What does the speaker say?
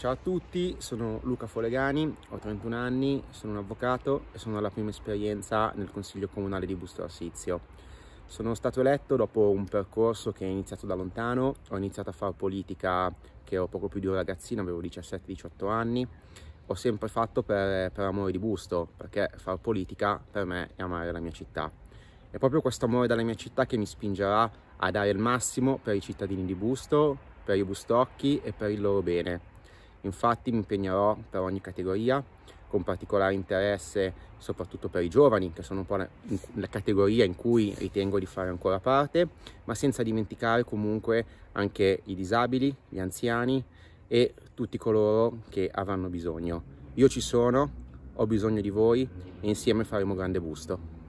Ciao a tutti, sono Luca Folegani, ho 31 anni, sono un avvocato e sono alla prima esperienza nel Consiglio Comunale di Busto Arsizio. Sono stato eletto dopo un percorso che è iniziato da lontano, ho iniziato a fare politica che ero poco più di un ragazzino, avevo 17-18 anni, ho sempre fatto per, per amore di Busto, perché fare politica per me è amare la mia città. È proprio questo amore della mia città che mi spingerà a dare il massimo per i cittadini di Busto, per i bustocchi e per il loro bene Infatti mi impegnerò per ogni categoria, con particolare interesse soprattutto per i giovani, che sono un po' la, la categoria in cui ritengo di fare ancora parte, ma senza dimenticare comunque anche i disabili, gli anziani e tutti coloro che avranno bisogno. Io ci sono, ho bisogno di voi e insieme faremo grande busto.